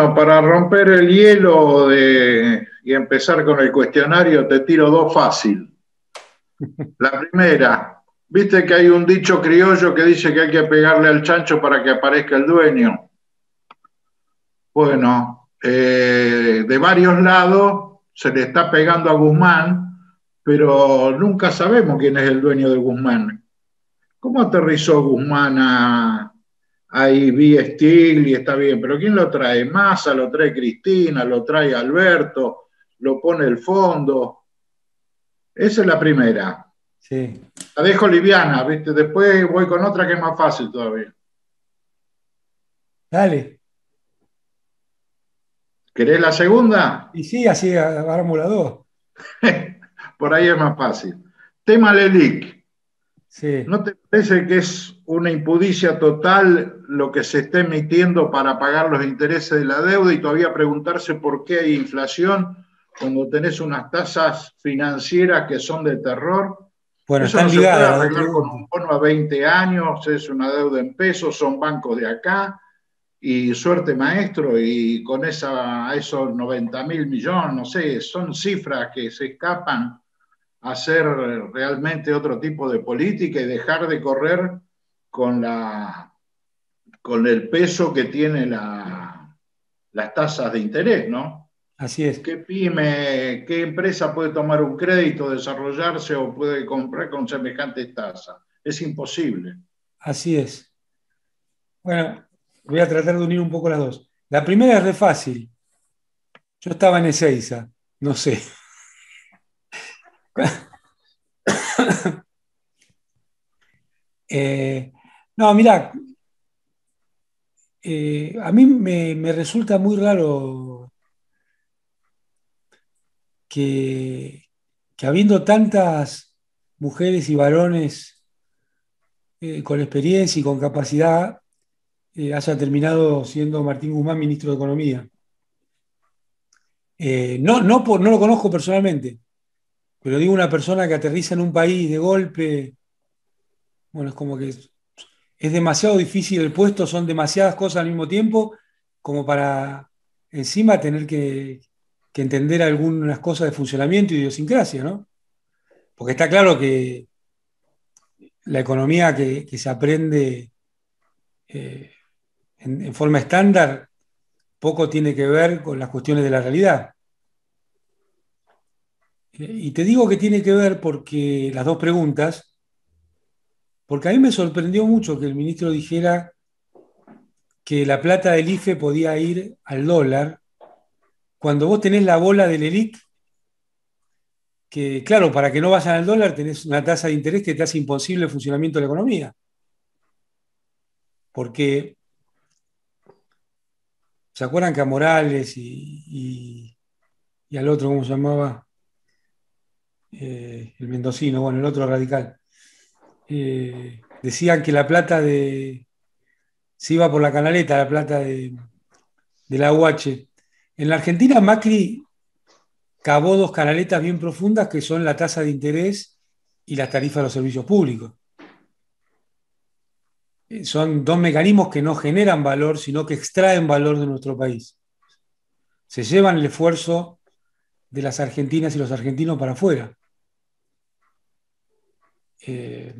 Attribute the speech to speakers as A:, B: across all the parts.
A: Ah, para romper el hielo y empezar con el cuestionario, te tiro dos fácil. La primera, viste que hay un dicho criollo que dice que hay que pegarle al chancho para que aparezca el dueño. Bueno, eh, de varios lados se le está pegando a Guzmán, pero nunca sabemos quién es el dueño de Guzmán. ¿Cómo aterrizó Guzmán a, vi vi Stigli, está bien, pero ¿quién lo trae? Massa, lo trae Cristina, lo trae Alberto, lo pone el fondo. Esa es la primera. Sí. La dejo liviana, ¿viste? Después voy con otra que es más fácil todavía. Dale. ¿Querés la segunda? Y sí, así agarramos dos. Por ahí es más fácil. Tema Lelic. ¿No te parece que es una impudicia total lo que se está emitiendo para pagar los intereses de la deuda y todavía preguntarse por qué hay inflación cuando tenés unas tasas financieras que son de terror?
B: Bueno, Eso con
A: un bono a 20 años, es una deuda en pesos, son bancos de acá, y suerte maestro, y con esa, esos 90 mil millones, no sé, son cifras que se escapan hacer eh, realmente otro tipo de política y dejar de correr con, la, con el peso que tienen las tasas de interés, ¿no? Así es. ¿Qué pyme, qué empresa puede tomar un crédito, desarrollarse o puede comprar con semejantes tasas? Es imposible.
B: Así es. Bueno, voy a tratar de unir un poco las dos. La primera es de fácil. Yo estaba en Ezeiza, no sé. Eh, no, mira, eh, a mí me, resulta muy raro que, que habiendo tantas mujeres y varones eh, con experiencia y con capacidad, haya terminado siendo Martín Guzmán ministro de Economía. no, no, no lo conozco personalmente, pero digo, una persona que aterriza en un país de golpe, bueno, es como que es, demasiado difícil el puesto, son demasiadas cosas al mismo tiempo, como para encima tener que, entender algunas cosas de funcionamiento y idiosincrasia, ¿no? Porque está claro que la economía que, se aprende eh, en forma estándar poco tiene que ver con las cuestiones de la realidad. Eh, y te digo que tiene que ver porque las dos preguntas, porque a mí me sorprendió mucho que el ministro dijera que la plata del IFE podía ir al dólar, cuando vos tenés la bola del ELIC, que claro, para que no vayan al dólar tenés una tasa de interés que te hace imposible el funcionamiento de la economía. Porque, ¿se acuerdan que a Morales y, y al otro, ¿cómo se llamaba? Eh, el mendocino, bueno, el otro radical, eh, decían que la plata de. se iba por la canaleta, la plata de, la UH. En la Argentina, Macri cavó dos canaletas bien profundas que son la tasa de interés y las tarifas de los servicios públicos. Eh, son dos mecanismos que no generan valor, sino que extraen valor de nuestro país. Se llevan el esfuerzo de las argentinas y los argentinos para afuera. Eh,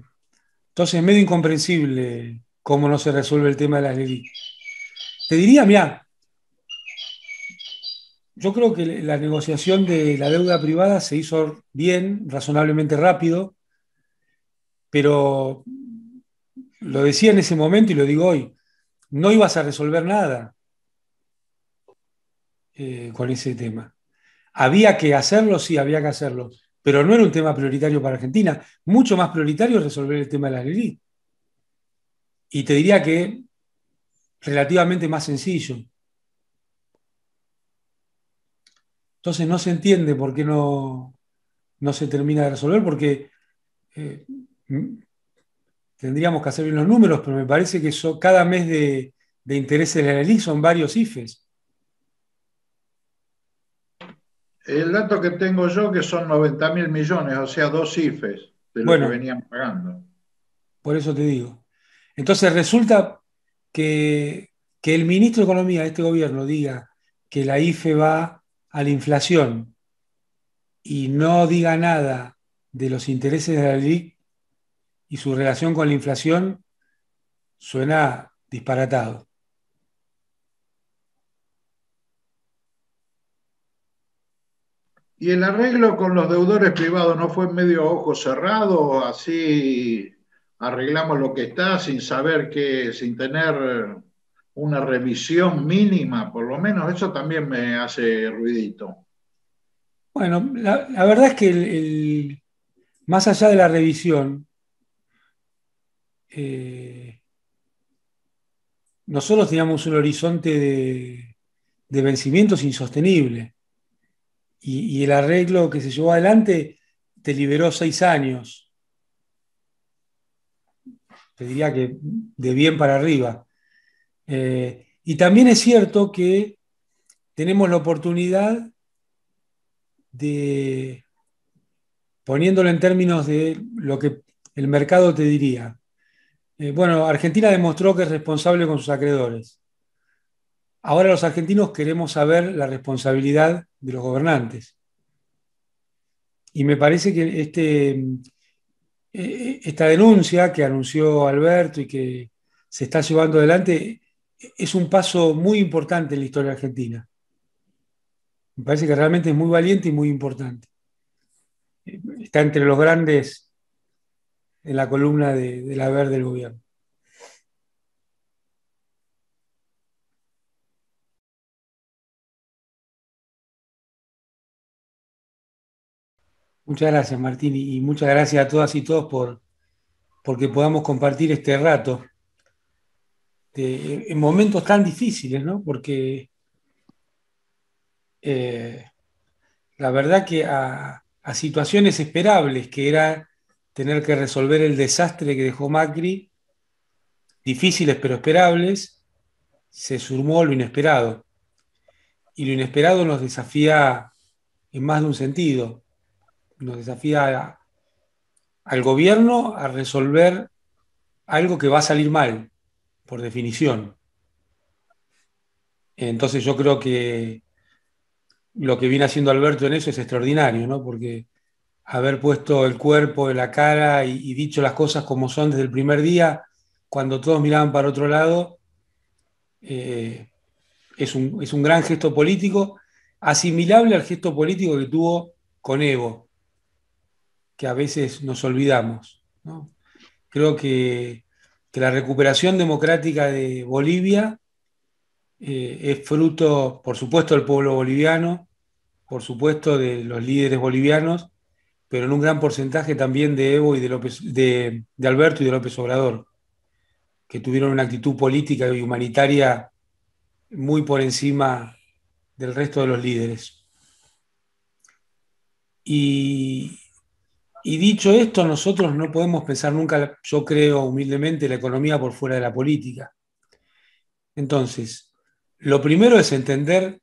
B: entonces es medio incomprensible cómo no se resuelve el tema de las leyes. Te diría, mira, yo creo que la negociación de la deuda privada se hizo bien, razonablemente rápido, pero lo decía en ese momento y lo digo hoy, no ibas a resolver nada eh, con ese tema. Había que hacerlo, sí, había que hacerlo, pero no era un tema prioritario para Argentina. Mucho más prioritario es resolver el tema de la ley. Y te diría que relativamente más sencillo. Entonces no se entiende por qué no, se termina de resolver, porque eh, tendríamos que hacer bien los números, pero me parece que cada mes de, de interés de la ley son varios IFES.
A: El dato que tengo yo que son 90 mil millones, o sea, dos IFES de lo que venían pagando.
B: Por eso te digo. Entonces resulta que, que el ministro de Economía de este gobierno diga que la IFE va a la inflación y no diga nada de los intereses de la LIC y su relación con la inflación suena disparatado.
A: ¿Y el arreglo con los deudores privados no fue medio ojo cerrado? Así arreglamos lo que está sin saber que, sin tener una revisión mínima, por lo menos eso también me hace ruidito. Bueno, la, verdad es
B: que más allá de la revisión,
A: eh,
B: nosotros teníamos un horizonte de, de vencimientos insostenible y, el arreglo que se llevó adelante te liberó seis años te diría que de bien para arriba. Eh, y también es cierto que tenemos la oportunidad de, poniéndolo en términos de lo que el mercado te diría, eh, bueno, Argentina demostró que es responsable con sus acreedores. Ahora los argentinos queremos saber la responsabilidad de los gobernantes. Y me parece que este, eh, eh, esta denuncia que anunció Alberto y que se está llevando adelante es un paso muy importante en la historia argentina. Me parece que realmente es muy valiente y muy importante. Está entre los grandes en la columna de, la ver del gobierno. Muchas gracias, Martín, y muchas gracias a todas y todos por que podamos compartir este rato en momentos tan difíciles, ¿no? Porque eh, la verdad que a, a, situaciones esperables, que era tener que resolver el desastre que dejó Macri, difíciles pero esperables, se sumó lo inesperado. Y lo inesperado nos desafía en más de un sentido nos desafía al gobierno a resolver algo que va a salir mal, por definición. Entonces yo creo que lo que viene haciendo Alberto en eso es extraordinario, ¿no? Porque haber puesto el cuerpo, la cara y, dicho las cosas como son desde el primer día, cuando todos miraban para otro lado, eh, es, un, es un gran gesto político, asimilable al gesto político que tuvo con Evo, que a veces nos olvidamos. Creo que, la recuperación democrática de Bolivia eh, es fruto, por supuesto, del pueblo boliviano, por supuesto, de los líderes bolivianos, pero en un gran porcentaje también de Evo y de, López, de, de Alberto y de López Obrador, que tuvieron una actitud política y humanitaria muy por encima del resto de los líderes. Y, y dicho esto, nosotros no podemos pensar nunca, yo creo humildemente, la economía por fuera de la política. Entonces, lo primero es entender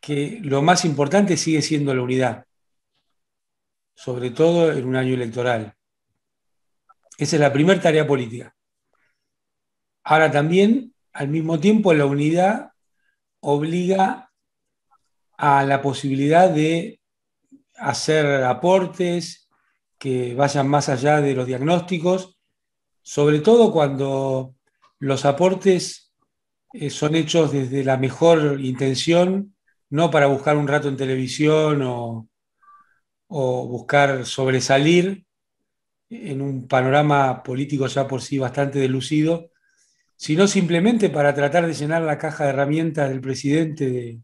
B: que lo más importante sigue siendo la unidad, sobre todo en un año electoral. Esa es la primera tarea política. Ahora también, al mismo tiempo, la unidad obliga a la posibilidad de hacer aportes, que vayan más allá de los diagnósticos, sobre todo cuando los aportes eh, son hechos desde la mejor intención, no para buscar un rato en televisión o, buscar sobresalir en un panorama político ya por sí bastante delucido, sino simplemente para tratar de llenar la caja de herramientas del presidente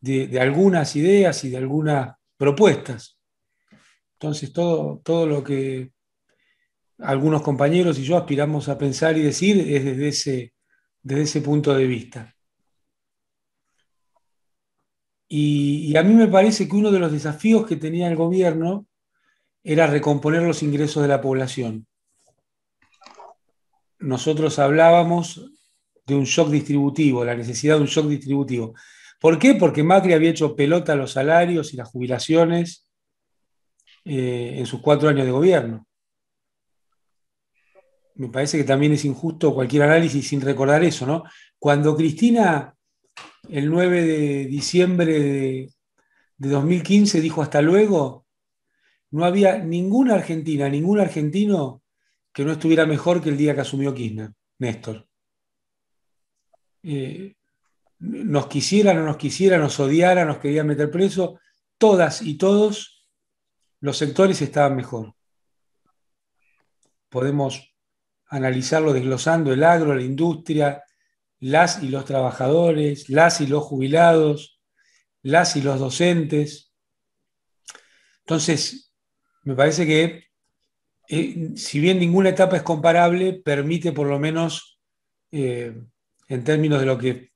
B: de algunas ideas y de algunas propuestas. Entonces, todo, todo lo que algunos compañeros y yo aspiramos a pensar y decir es desde ese, desde ese punto de vista. Y, y, a mí me parece que uno de los desafíos que tenía el gobierno era recomponer los ingresos de la población. Nosotros hablábamos de un shock distributivo, la necesidad de un shock distributivo. ¿Por qué? Porque Macri había hecho pelota los salarios y las jubilaciones eh, en sus cuatro años de gobierno. Me parece que también es injusto cualquier análisis sin recordar eso, ¿no? Cuando Cristina, el 9 de diciembre de, 2015, dijo hasta luego, no había ninguna argentina, ningún argentino que no estuviera mejor que el día que asumió Kirchner, Néstor. Eh, nos quisiera, no nos quisiera, nos odiara, nos querían meter preso, todas y todos los sectores estaban mejor. Podemos analizarlo desglosando el agro, la industria, las y los trabajadores, las y los jubilados, las y los docentes. Entonces, me parece que eh, si bien ninguna etapa es comparable, permite por lo menos, eh, en términos de lo que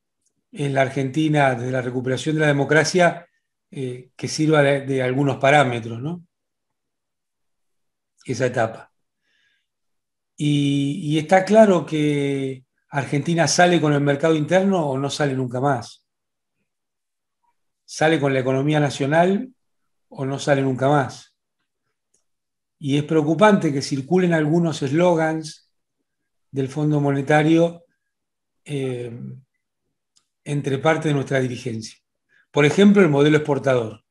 B: es la Argentina, de la recuperación de la democracia, eh, que sirva de algunos parámetros, ¿no? esa etapa. Y, está claro que Argentina sale con el mercado interno o no sale nunca más. Sale con la economía nacional o no sale nunca más. Y es preocupante que circulen algunos eslogans del Fondo Monetario eh, entre parte de nuestra dirigencia. Por ejemplo, el modelo exportador.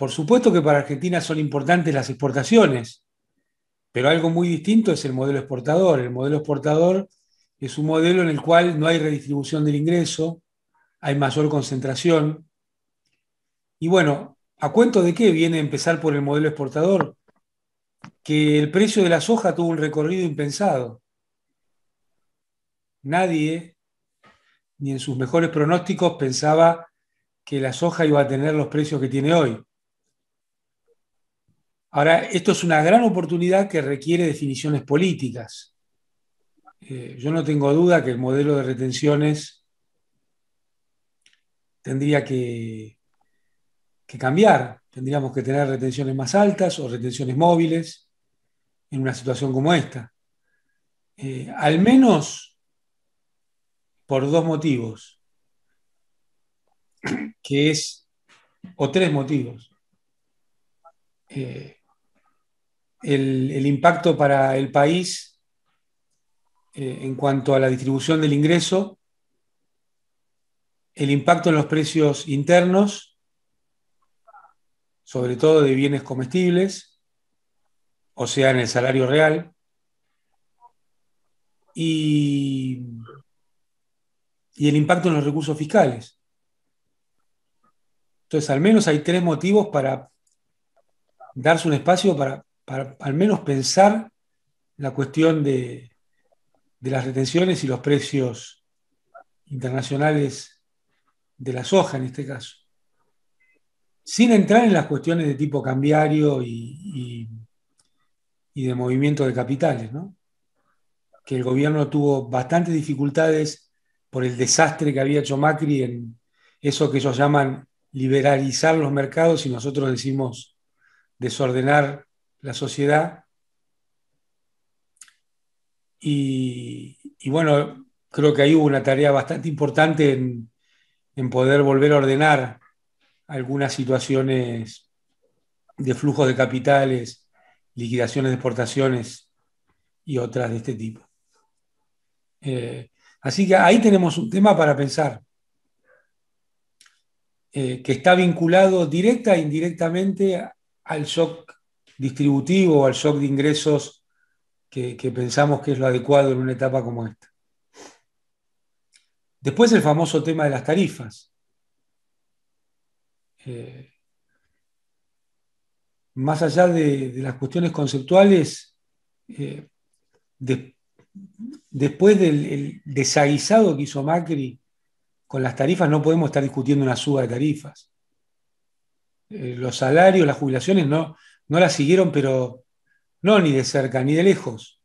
B: Por supuesto que para Argentina son importantes las exportaciones, pero algo muy distinto es el modelo exportador. El modelo exportador es un modelo en el cual no hay redistribución del ingreso, hay mayor concentración. Y bueno, ¿a cuento de qué viene empezar por el modelo exportador? Que el precio de la soja tuvo un recorrido impensado. Nadie, ni en sus mejores pronósticos, pensaba que la soja iba a tener los precios que tiene hoy. Ahora, esto es una gran oportunidad que requiere definiciones políticas. Eh, yo no tengo duda que el modelo de retenciones tendría que, cambiar. Tendríamos que tener retenciones más altas o retenciones móviles en una situación como esta. Eh, al menos por dos motivos, que es, o tres motivos. Eh, el, impacto para el país eh, en cuanto a la distribución del ingreso, el impacto en los precios internos, sobre todo de bienes comestibles, o sea, en el salario real, y, y el impacto en los recursos fiscales. Entonces, al menos hay tres motivos para darse un espacio para para al menos pensar la cuestión de, las retenciones y los precios internacionales de la soja en este caso. Sin entrar en las cuestiones de tipo cambiario y, de movimiento de capitales, que el gobierno tuvo bastantes dificultades por el desastre que había hecho Macri en eso que ellos llaman liberalizar los mercados y nosotros decimos desordenar la sociedad. Y, bueno, creo que ahí hubo una tarea bastante importante en, poder volver a ordenar algunas situaciones de flujos de capitales, liquidaciones de exportaciones y otras de este tipo. Eh, así que ahí tenemos un tema para pensar, eh, que está vinculado directa e indirectamente al shock distributivo o al shock de ingresos que, pensamos que es lo adecuado en una etapa como esta. Después el famoso tema de las tarifas. Eh, más allá de, las cuestiones conceptuales, eh, después del desaguisado que hizo Macri con las tarifas, no podemos estar discutiendo una suba de tarifas. Eh, los salarios, las jubilaciones no, no la siguieron, pero no ni de cerca, ni de lejos.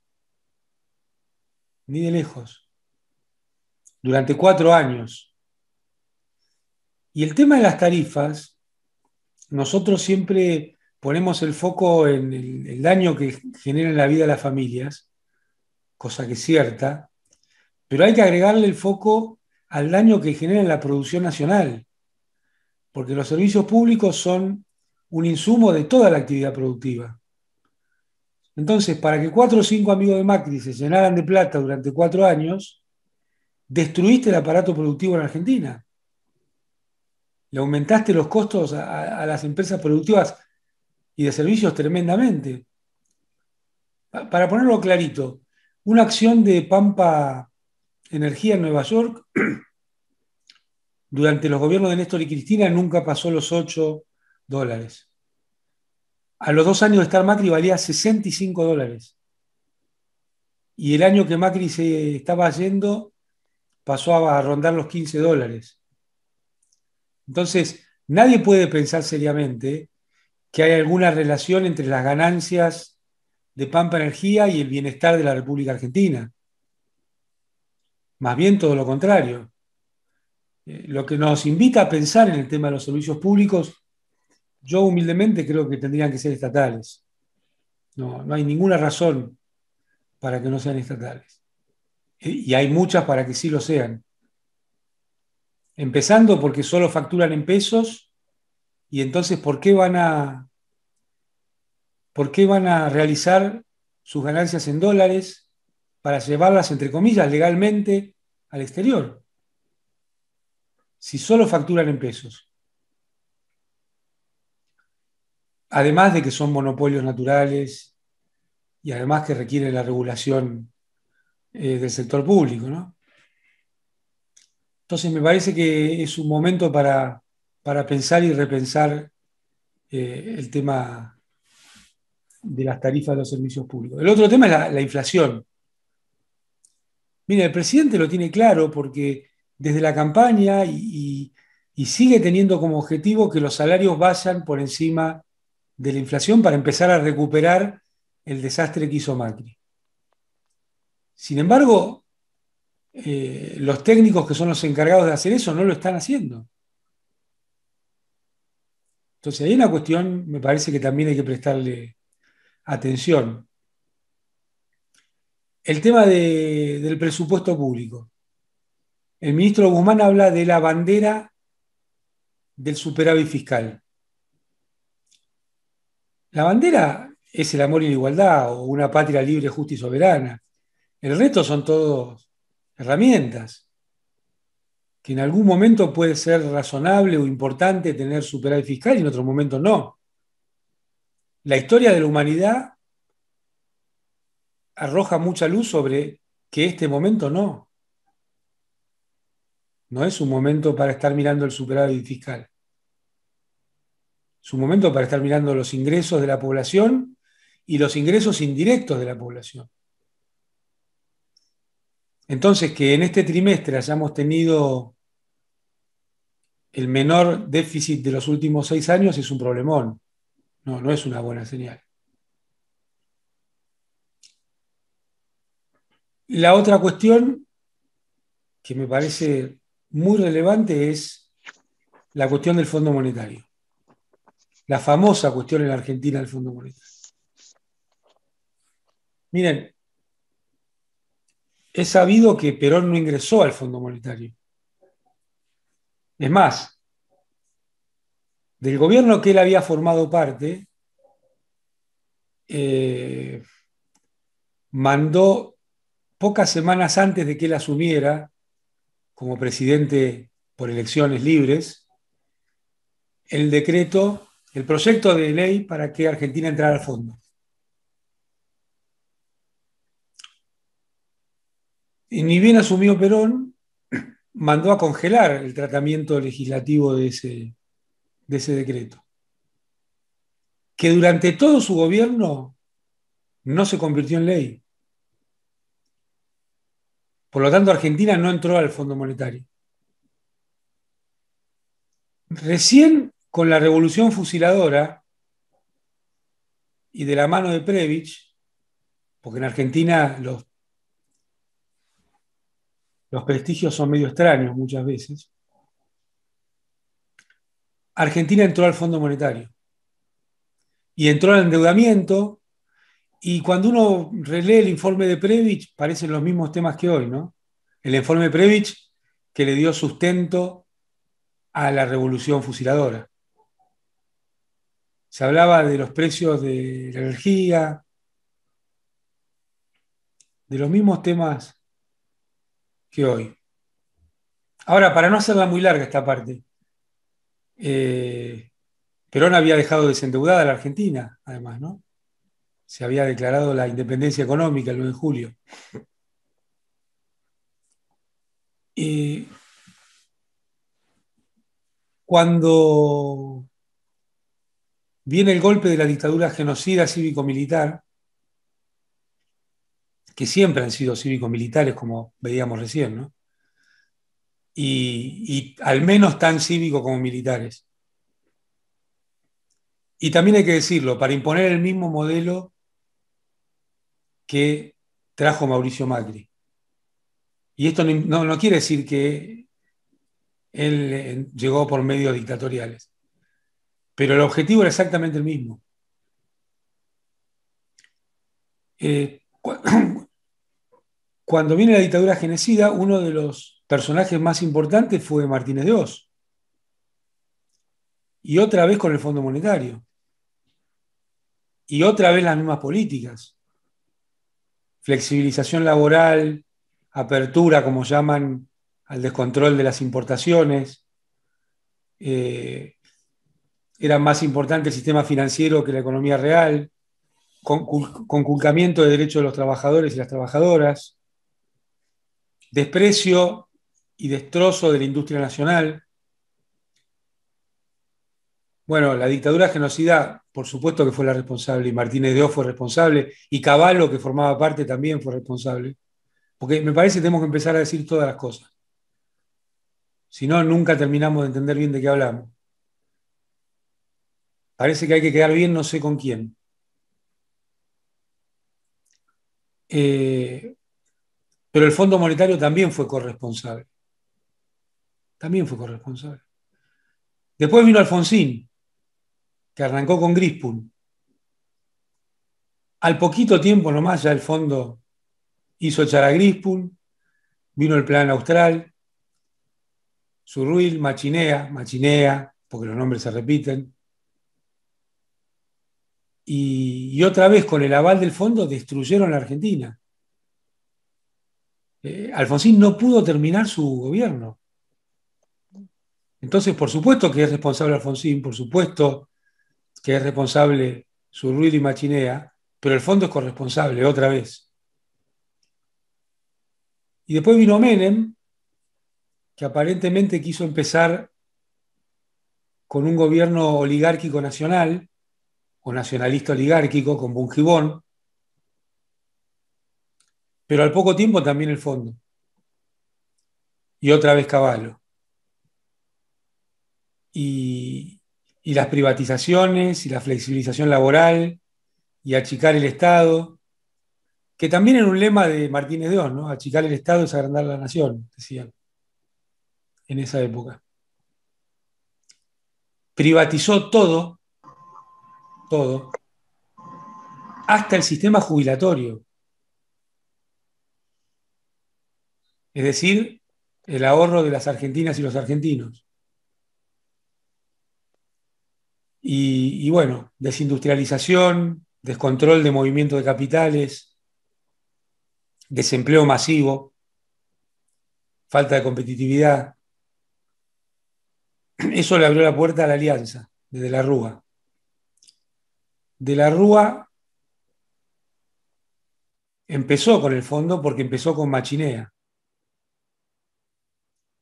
B: Ni de lejos. Durante cuatro años. Y el tema de las tarifas, nosotros siempre ponemos el foco en el, daño que genera en la vida de las familias, cosa que es cierta, pero hay que agregarle el foco al daño que genera en la producción nacional, porque los servicios públicos son un insumo de toda la actividad productiva. Entonces, para que cuatro o cinco amigos de Macri se llenaran de plata durante cuatro años, destruiste el aparato productivo en Argentina. Le aumentaste los costos a, las empresas productivas y de servicios tremendamente. Para ponerlo clarito, una acción de Pampa Energía en Nueva York durante los gobiernos de Néstor y Cristina nunca pasó los 8 dólares. A los dos años de estar Macri valía 65 dólares. Y el año que Macri se estaba yendo pasó a rondar los 15 dólares. Entonces, nadie puede pensar seriamente que hay alguna relación entre las ganancias de Pampa Energía y el bienestar de la República Argentina. Más bien todo lo contrario. Eh, lo que nos invita a pensar en el tema de los servicios públicos yo humildemente creo que tendrían que ser estatales. No, hay ninguna razón para que no sean estatales. Y hay muchas para que sí lo sean. Empezando porque solo facturan en pesos y entonces ¿por qué van a, por qué van a realizar sus ganancias en dólares para llevarlas, entre comillas, legalmente al exterior? Si solo facturan en pesos. además de que son monopolios naturales y además que requieren la regulación eh, del sector público. Entonces me parece que es un momento para, pensar y repensar eh, el tema de las tarifas de los servicios públicos. El otro tema es la, inflación. Mira, el presidente lo tiene claro porque desde la campaña y, y, sigue teniendo como objetivo que los salarios vayan por encima de la inflación para empezar a recuperar el desastre que hizo Macri. Sin embargo, eh, los técnicos que son los encargados de hacer eso no lo están haciendo. Entonces, hay una cuestión, me parece que también hay que prestarle atención. El tema del presupuesto público. El ministro Guzmán habla de la bandera del superávit fiscal. La bandera es el amor y la igualdad o una patria libre, justa y soberana. El resto son todos herramientas que en algún momento puede ser razonable o importante tener superávit fiscal y en otro momento no. La historia de la humanidad arroja mucha luz sobre que este momento no. No es un momento para estar mirando el superávit fiscal su momento para estar mirando los ingresos de la población y los ingresos indirectos de la población. Entonces, que en este trimestre hayamos tenido el menor déficit de los últimos seis años es un problemón. No, no es una buena señal. La otra cuestión que me parece muy relevante es la cuestión del Fondo Monetario la famosa cuestión en la Argentina del Fondo Monetario. Miren, es sabido que Perón no ingresó al Fondo Monetario. Es más, del gobierno que él había formado parte, eh, mandó pocas semanas antes de que él asumiera como presidente por elecciones libres, el decreto el proyecto de ley para que Argentina entrara al fondo. Y ni bien asumió Perón, mandó a congelar el tratamiento legislativo de ese, de ese decreto, que durante todo su gobierno no se convirtió en ley. Por lo tanto, Argentina no entró al Fondo Monetario. Recién con la revolución fusiladora y de la mano de Previch, porque en Argentina los, los prestigios son medio extraños muchas veces, Argentina entró al Fondo Monetario y entró al endeudamiento y cuando uno relee el informe de Previch parecen los mismos temas que hoy, ¿no? El informe de Previch que le dio sustento a la revolución fusiladora se hablaba de los precios de la energía, de los mismos temas que hoy. Ahora, para no hacerla muy larga esta parte, eh, Perón había dejado desendeudada a la Argentina, además, ¿no? Se había declarado la independencia económica el 9 de julio. Y cuando Viene el golpe de la dictadura genocida cívico-militar, que siempre han sido cívico-militares, como veíamos recién, Y, al menos tan cívico como militares. Y también hay que decirlo, para imponer el mismo modelo que trajo Mauricio Macri. Y esto no quiere decir que él eh, llegó por medios dictatoriales. Pero el objetivo era exactamente el mismo. Eh, cuando viene la dictadura genecida uno de los personajes más importantes fue Martínez de Y otra vez con el Fondo Monetario. Y otra vez las mismas políticas. Flexibilización laboral, apertura, como llaman, al descontrol de las importaciones, eh, era más importante el sistema financiero que la economía real, conculcamiento de derechos de los trabajadores y las trabajadoras, desprecio y destrozo de la industria nacional. Bueno, la dictadura genocida, por supuesto que fue la responsable, y Martínez de O fue responsable, y Caballo, que formaba parte, también fue responsable. Porque me parece que tenemos que empezar a decir todas las cosas. Si no, nunca terminamos de entender bien de qué hablamos. Parece que hay que quedar bien, no sé con quién. Eh, pero el Fondo Monetario también fue corresponsable. También fue corresponsable. Después vino Alfonsín, que arrancó con Grispun. Al poquito tiempo nomás ya el fondo hizo echar a Grispun, vino el plan austral, Surruil, Machinea, Machinea, porque los nombres se repiten, y, otra vez con el aval del fondo destruyeron la Argentina. Eh, Alfonsín no pudo terminar su gobierno. Entonces, por supuesto que es responsable Alfonsín, por supuesto que es responsable su ruido y machinea, pero el fondo es corresponsable otra vez. Y después vino Menem, que aparentemente quiso empezar con un gobierno oligárquico nacional, o nacionalista oligárquico con Bungibón, pero al poco tiempo también el fondo. Y otra vez Caballo. Y, las privatizaciones y la flexibilización laboral y achicar el Estado, que también era un lema de Martínez de Oz, ¿no? Achicar el Estado es agrandar la nación, decían, en esa época. Privatizó todo todo, hasta el sistema jubilatorio. Es decir, el ahorro de las argentinas y los argentinos. Y, bueno, desindustrialización, descontrol de movimiento de capitales, desempleo masivo, falta de competitividad. Eso le abrió la puerta a la alianza desde la Rúa. De la Rúa empezó con el fondo porque empezó con Machinea.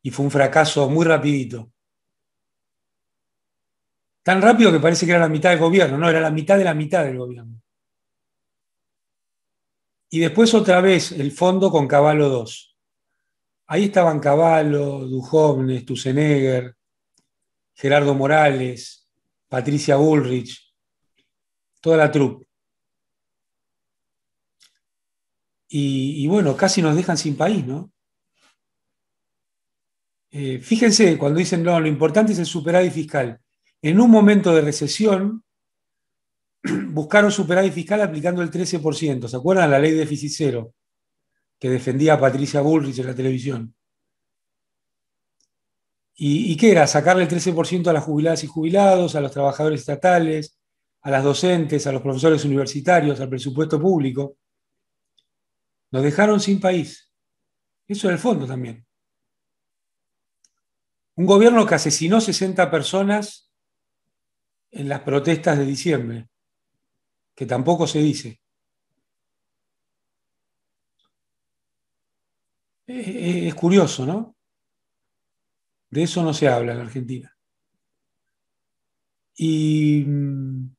B: Y fue un fracaso muy rapidito. Tan rápido que parece que era la mitad del gobierno, no, era la mitad de la mitad del gobierno. Y después otra vez el fondo con Caballo 2. Ahí estaban Caballo, Dujovne, Stusenegger, Gerardo Morales, Patricia Ulrich, toda la trupe. Y, bueno, casi nos dejan sin país, ¿no? Eh, fíjense, cuando dicen, no, lo importante es el superávit fiscal. En un momento de recesión, buscaron superávit fiscal aplicando el 13%. ¿Se acuerdan la ley de déficit cero que defendía Patricia Bullrich en la televisión? ¿Y, y qué era? Sacarle el 13% a las jubiladas y jubilados, a los trabajadores estatales, a las docentes, a los profesores universitarios, al presupuesto público, nos dejaron sin país. Eso es el fondo también. Un gobierno que asesinó 60 personas en las protestas de diciembre, que tampoco se dice. Es curioso, ¿no? De eso no se habla en Argentina. Y mm,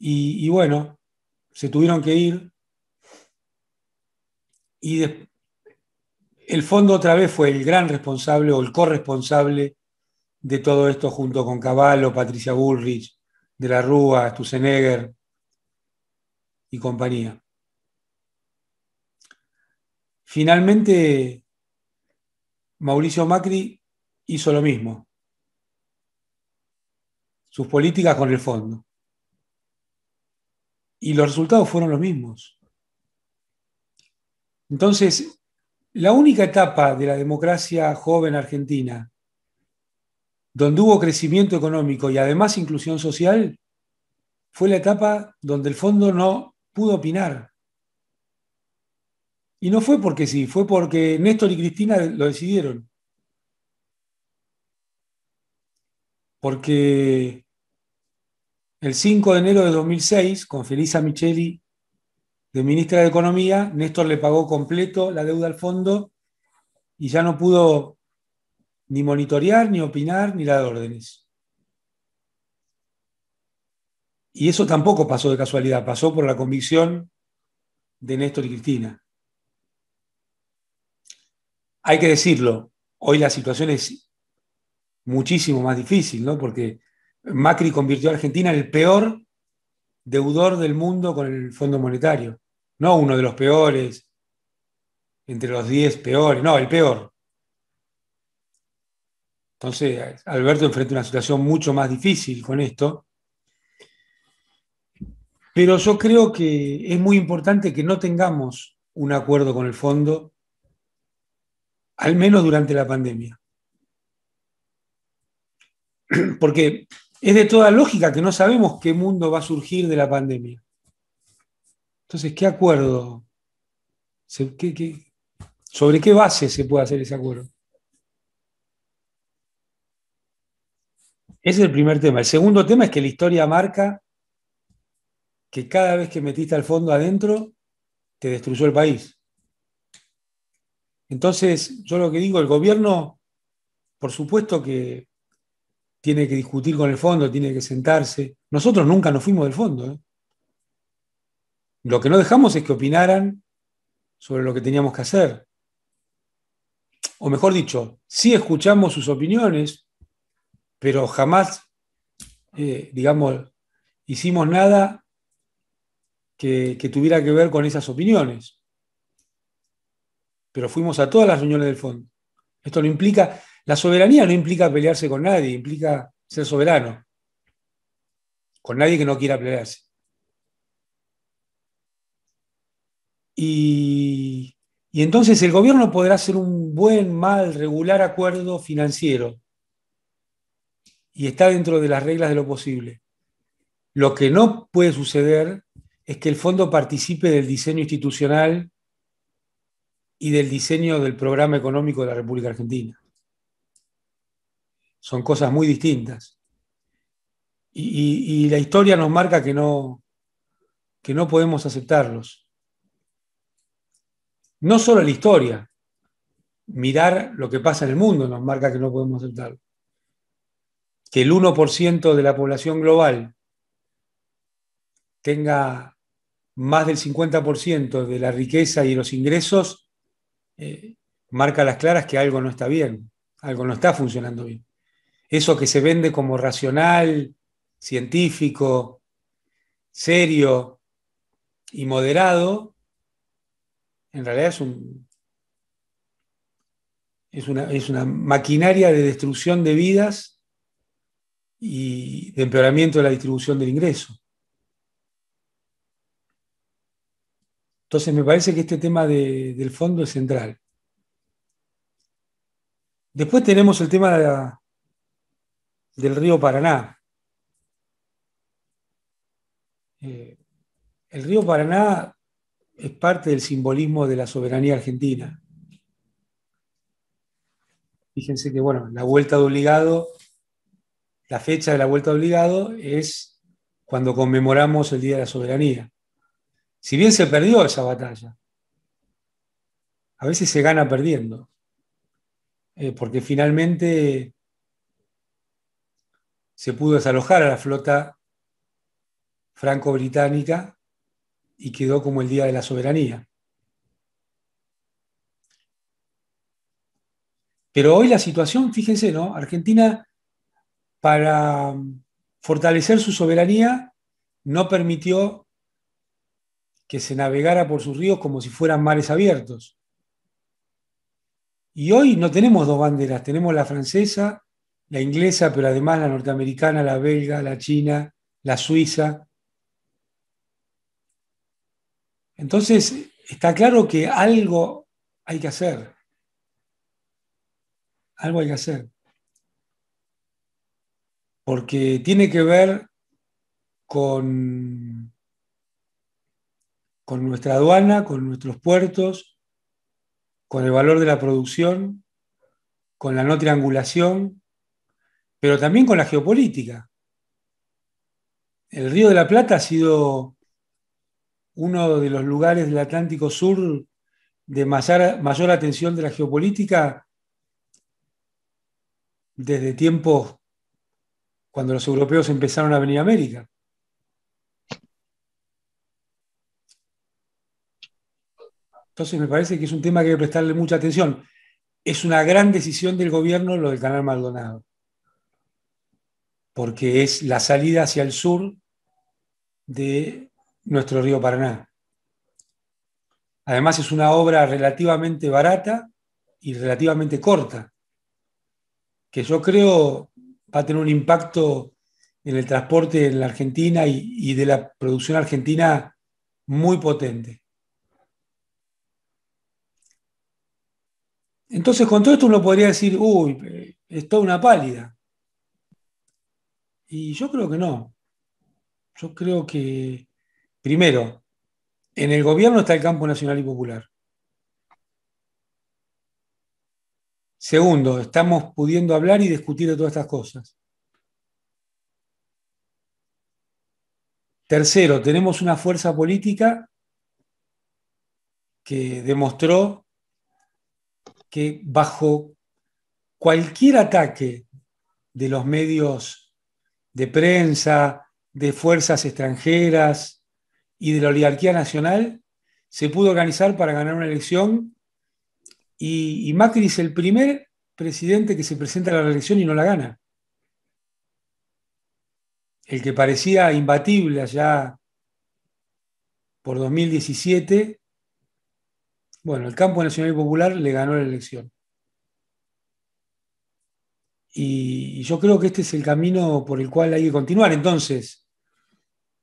B: y, bueno, se tuvieron que ir. Y el fondo otra vez fue el gran responsable o el corresponsable de todo esto junto con Cavallo, Patricia Bullrich, De la Rúa, Stusenegger y compañía. Finalmente, Mauricio Macri hizo lo mismo. Sus políticas con el fondo y los resultados fueron los mismos. Entonces, la única etapa de la democracia joven argentina donde hubo crecimiento económico y además inclusión social fue la etapa donde el fondo no pudo opinar. Y no fue porque sí, fue porque Néstor y Cristina lo decidieron. Porque el 5 de enero de 2006, con Felisa Micheli de ministra de Economía, Néstor le pagó completo la deuda al fondo y ya no pudo ni monitorear, ni opinar, ni dar órdenes. Y eso tampoco pasó de casualidad, pasó por la convicción de Néstor y Cristina. Hay que decirlo, hoy la situación es muchísimo más difícil, ¿no? Porque Macri convirtió a Argentina en el peor deudor del mundo con el Fondo Monetario. No uno de los peores, entre los 10 peores, no, el peor. Entonces, Alberto enfrenta una situación mucho más difícil con esto. Pero yo creo que es muy importante que no tengamos un acuerdo con el fondo, al menos durante la pandemia. Porque es de toda lógica que no sabemos qué mundo va a surgir de la pandemia. Entonces, ¿qué acuerdo? sobre qué base se puede hacer ese acuerdo? Ese es el primer tema. El segundo tema es que la historia marca que cada vez que metiste al fondo adentro, te destruyó el país. Entonces, yo lo que digo, el gobierno, por supuesto que tiene que discutir con el fondo, tiene que sentarse. Nosotros nunca nos fuimos del fondo. ¿eh? Lo que no dejamos es que opinaran sobre lo que teníamos que hacer. O mejor dicho, sí escuchamos sus opiniones, pero jamás, eh, digamos, hicimos nada que, que tuviera que ver con esas opiniones. Pero fuimos a todas las reuniones del fondo. Esto no implica, la soberanía no implica pelearse con nadie, implica ser soberano, con nadie que no quiera pelearse. Y, entonces el gobierno podrá hacer un buen, mal, regular acuerdo financiero y está dentro de las reglas de lo posible. Lo que no puede suceder es que el fondo participe del diseño institucional y del diseño del programa económico de la República Argentina son cosas muy distintas. Y, la historia nos marca que no, que no podemos aceptarlos. No solo la historia, mirar lo que pasa en el mundo nos marca que no podemos aceptarlo. Que el 1% de la población global tenga más del 50% de la riqueza y los ingresos, eh, marca a las claras que algo no está bien, algo no está funcionando bien eso que se vende como racional, científico, serio y moderado, en realidad es, un, una, maquinaria de destrucción de vidas y de empeoramiento de la distribución del ingreso. Entonces me parece que este tema del fondo es central. Después tenemos el tema de la, del río Paraná. Eh, el río Paraná es parte del simbolismo de la soberanía argentina. Fíjense que, bueno, la vuelta de obligado, la fecha de la vuelta de obligado es cuando conmemoramos el Día de la Soberanía. Si bien se perdió esa batalla, a veces se gana perdiendo, eh, porque finalmente se pudo desalojar a la flota franco-británica y quedó como el Día de la Soberanía. Pero hoy la situación, fíjense, ¿no? Argentina, para fortalecer su soberanía, no permitió que se navegara por sus ríos como si fueran mares abiertos. Y hoy no tenemos dos banderas, tenemos la francesa la inglesa, pero además la norteamericana, la belga, la china, la suiza. Entonces, está claro que algo hay que hacer. Algo hay que hacer. Porque tiene que ver con, con nuestra aduana, con nuestros puertos, con el valor de la producción, con la no triangulación, pero también con la geopolítica. El Río de la Plata ha sido uno de los lugares del Atlántico Sur de mayor, atención de la geopolítica desde tiempos cuando los europeos empezaron a venir a América. Entonces me parece que es un tema que hay que prestarle mucha atención. Es una gran decisión del gobierno lo del canal Maldonado porque es la salida hacia el sur de nuestro río Paraná. Además es una obra relativamente barata y relativamente corta, que yo creo va a tener un impacto en el transporte en la Argentina y, y de la producción argentina muy potente. Entonces, con todo esto uno podría decir, uy, eh, es toda una pálida. Y yo creo que no. Yo creo que, primero, en el gobierno está el campo nacional y popular. Segundo, estamos pudiendo hablar y discutir de todas estas cosas. Tercero, tenemos una fuerza política que demostró que bajo cualquier ataque de los medios de prensa, de fuerzas extranjeras y de la oligarquía nacional, se pudo organizar para ganar una elección y, Macri es el primer presidente que se presenta a la elección y no la gana. El que parecía imbatible allá por 2017, bueno, el campo nacional y popular le ganó la elección. Y, yo creo que este es el camino por el cual hay que continuar. Entonces,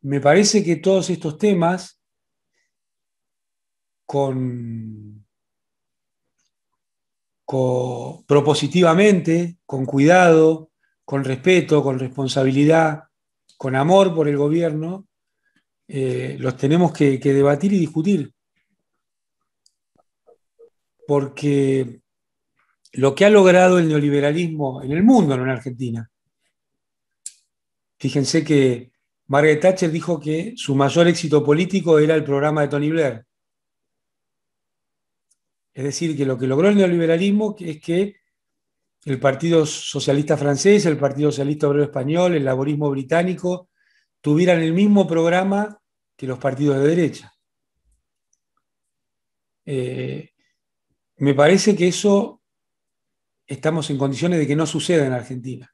B: me parece que todos estos temas con, propositivamente, con cuidado, con respeto, con responsabilidad, con amor por el gobierno, eh, los tenemos que, debatir y discutir. Porque lo que ha logrado el neoliberalismo en el mundo, no en Argentina. Fíjense que Margaret Thatcher dijo que su mayor éxito político era el programa de Tony Blair. Es decir, que lo que logró el neoliberalismo es que el Partido Socialista francés, el Partido Socialista Obrero Español, el laborismo británico, tuvieran el mismo programa que los partidos de derecha. Eh, me parece que eso estamos en condiciones de que no suceda en Argentina.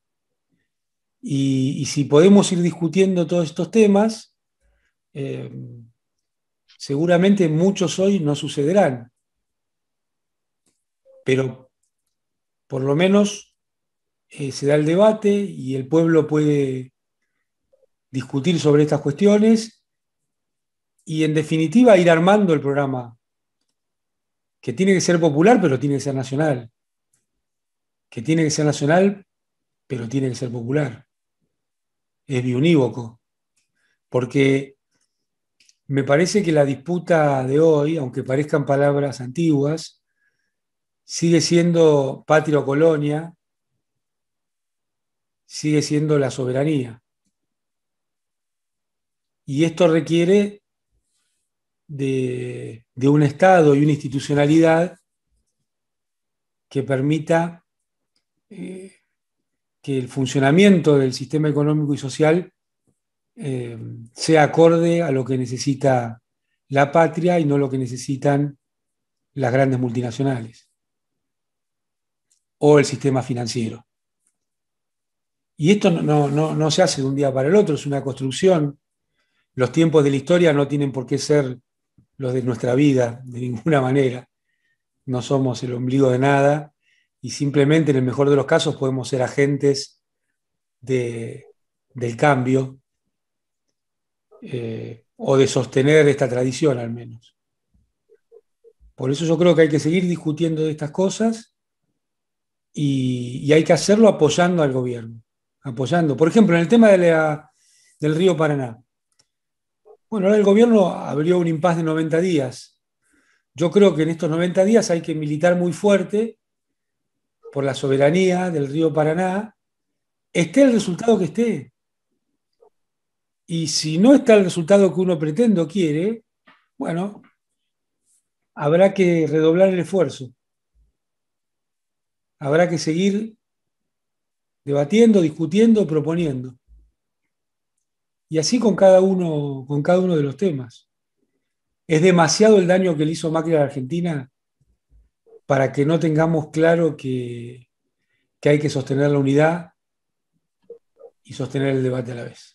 B: Y, si podemos ir discutiendo todos estos temas, eh, seguramente muchos hoy no sucederán. Pero por lo menos eh, se da el debate y el pueblo puede discutir sobre estas cuestiones y en definitiva ir armando el programa, que tiene que ser popular, pero tiene que ser nacional que tiene que ser nacional, pero tiene que ser popular. Es biunívoco. Porque me parece que la disputa de hoy, aunque parezcan palabras antiguas, sigue siendo patria o colonia, sigue siendo la soberanía. Y esto requiere de, de un Estado y una institucionalidad que permita eh, que el funcionamiento del sistema económico y social eh, sea acorde a lo que necesita la patria y no lo que necesitan las grandes multinacionales o el sistema financiero. Y esto no, no, se hace de un día para el otro, es una construcción. Los tiempos de la historia no tienen por qué ser los de nuestra vida, de ninguna manera. No somos el ombligo de nada y simplemente en el mejor de los casos podemos ser agentes del cambio eh, o de sostener esta tradición al menos. Por eso yo creo que hay que seguir discutiendo de estas cosas y, hay que hacerlo apoyando al gobierno, apoyando. Por ejemplo, en el tema del río Paraná. Bueno, ahora el gobierno abrió un impas de 90 días. Yo creo que en estos 90 días hay que militar muy fuerte por la soberanía del río Paraná, esté el resultado que esté. Y si no está el resultado que uno pretende o quiere, bueno, habrá que redoblar el esfuerzo. Habrá que seguir debatiendo, discutiendo, proponiendo. Y así con cada uno, con cada uno de los temas. Es demasiado el daño que le hizo Macri a la Argentina para que no tengamos claro que, que hay que sostener la unidad y sostener el debate a la vez.